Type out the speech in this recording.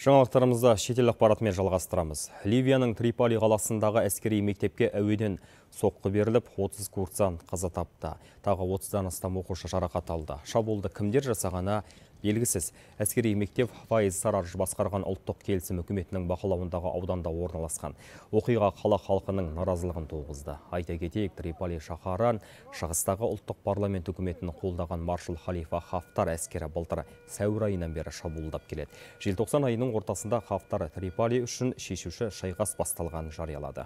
Жаңалықтарымызды шетел ақпаратымен жалғастырамыз. Ливияның Трипали қаласындағы әскери мектепке әуеден соққы беріліп, 30 курсант қаза тапты. Тағы 30-дан астам оқушы жарақат алды. Шабуылды кімдер жасағаны белгісіз. Әскери мектеп Файз Сарарж басқарған ұлттық келісім үкіметінің бақылауындағы ауданда орналасқан. Оқиға қала халқының наразылығын туғызды. Айта кетейік, Трипали шаһарын шығыстағы ұлттық парламент үкіметін қолдаған маршал Халифа Хафтар әскері былтыр сәуір айынан бері шабуылдап келеді. Желтоқсан айының ортасында хафтар трипали үшін шешуші шайғас басталғанын жариялады